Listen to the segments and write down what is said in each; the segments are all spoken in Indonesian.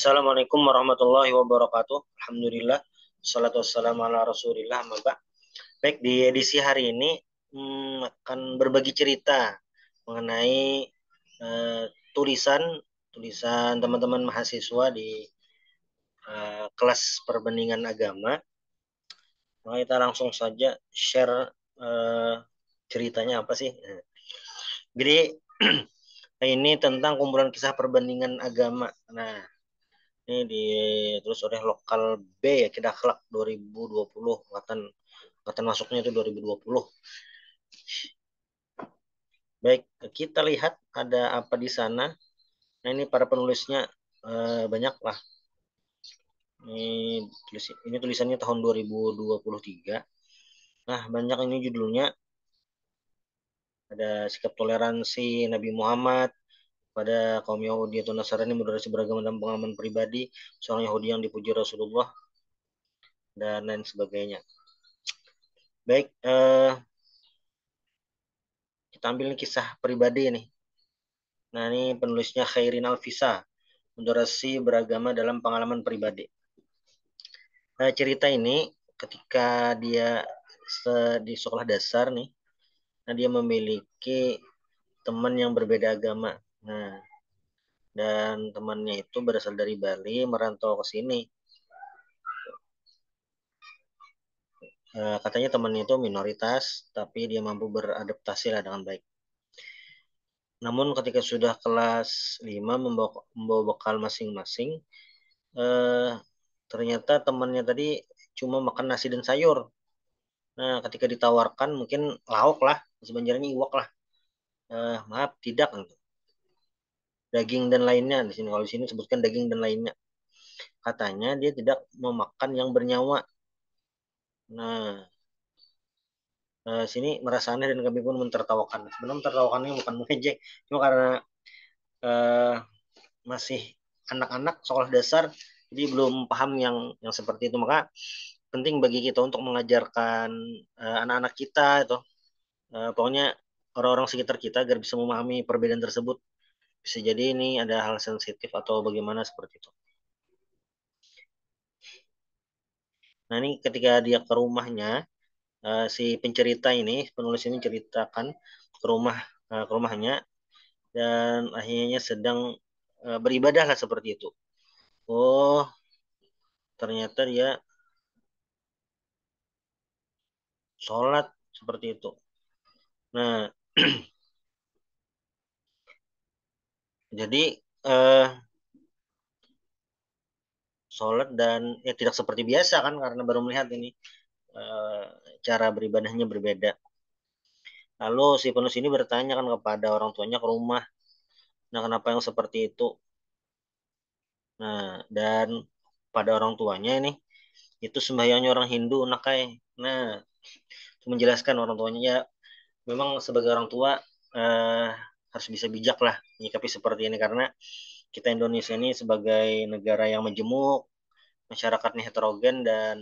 Assalamualaikum warahmatullahi wabarakatuh. Alhamdulillah. Salatu wassalamu ala rasulillah. Mabak. Baik, di edisi hari ini hmm, akan berbagi cerita mengenai uh, tulisan tulisan teman-teman mahasiswa di uh, kelas perbandingan agama. Nah, kita langsung saja share uh, ceritanya apa sih. Jadi ini tentang kumpulan kisah perbandingan agama. Nah, ini di terus oleh lokal B ya kita kelak 2020 angkatan angkatan masuknya itu 2020 baik kita lihat ada apa di sana nah ini para penulisnya eh, banyak lah ini tulis ini tulisannya tahun 2023 nah banyak ini judulnya ada sikap toleransi Nabi Muhammad pada kaum Yahudi atau Nasrani moderasi beragama dan pengalaman pribadi seorang Yahudi yang dipuji Rasulullah dan lain sebagainya. Baik, uh, kita ambil kisah pribadi ini Nah ini penulisnya Khairin Alfisa, moderasi beragama dalam pengalaman pribadi. Nah, cerita ini ketika dia di sekolah dasar nih, nah dia memiliki teman yang berbeda agama Nah, dan temannya itu berasal dari Bali merantau ke sini. Eh, katanya temannya itu minoritas, tapi dia mampu beradaptasi lah dengan baik. Namun ketika sudah kelas 5 membawa, membawa bekal masing-masing, eh, ternyata temannya tadi cuma makan nasi dan sayur. Nah, ketika ditawarkan mungkin lauk lah, sebenarnya iwak lah. Eh, maaf, tidak daging dan lainnya di sini kalau di sini sebutkan daging dan lainnya katanya dia tidak memakan yang bernyawa nah eh, sini merasa aneh dan kami pun mentertawakan. Sebenarnya mentertawakannya bukan mengejek, cuma karena eh, masih anak-anak sekolah dasar, jadi belum paham yang yang seperti itu. Maka penting bagi kita untuk mengajarkan eh, anak-anak eh, kita itu, eh, pokoknya orang-orang sekitar kita agar bisa memahami perbedaan tersebut bisa jadi ini ada hal sensitif atau bagaimana seperti itu. Nah ini ketika dia ke rumahnya, eh, si pencerita ini, penulis ini ceritakan ke rumah eh, ke rumahnya dan akhirnya sedang eh, beribadah lah seperti itu. Oh, ternyata dia sholat seperti itu. Nah, Jadi eh, sholat dan ya tidak seperti biasa kan karena baru melihat ini eh, cara beribadahnya berbeda. Lalu si penulis ini bertanya kan kepada orang tuanya ke rumah, nah kenapa yang seperti itu? Nah dan pada orang tuanya ini itu sembahyangnya orang Hindu nakai. Eh. Nah menjelaskan orang tuanya ya memang sebagai orang tua eh, harus bisa bijak lah menyikapi seperti ini karena kita Indonesia ini sebagai negara yang menjemuk, masyarakatnya heterogen dan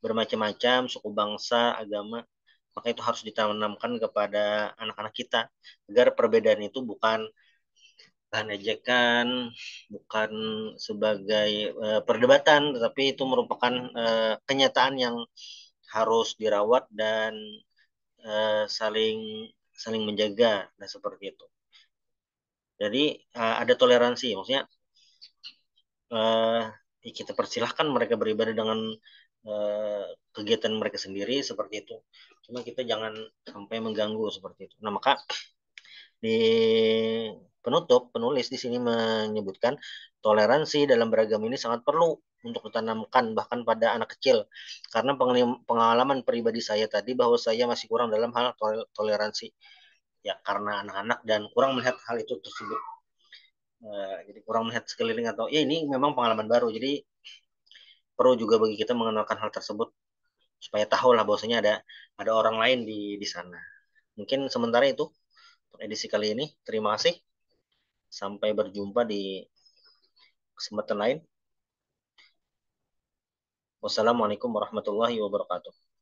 bermacam-macam suku bangsa, agama, maka itu harus ditanamkan kepada anak-anak kita agar perbedaan itu bukan bahan ejekan, bukan sebagai uh, perdebatan, tetapi itu merupakan uh, kenyataan yang harus dirawat dan uh, saling saling menjaga dan nah, seperti itu. Jadi uh, ada toleransi, maksudnya uh, kita persilahkan mereka beribadah dengan uh, kegiatan mereka sendiri seperti itu. Cuma kita jangan sampai mengganggu seperti itu. Nah maka di penutup penulis di sini menyebutkan toleransi dalam beragam ini sangat perlu untuk ditanamkan bahkan pada anak kecil karena pengalaman pribadi saya tadi bahwa saya masih kurang dalam hal toleransi ya karena anak-anak dan kurang melihat hal itu tersebut uh, jadi kurang melihat sekeliling atau ya ini memang pengalaman baru jadi perlu juga bagi kita mengenalkan hal tersebut supaya tahu lah bahwasanya ada ada orang lain di di sana mungkin sementara itu untuk edisi kali ini terima kasih sampai berjumpa di kesempatan lain Wassalamualaikum warahmatullahi wabarakatuh.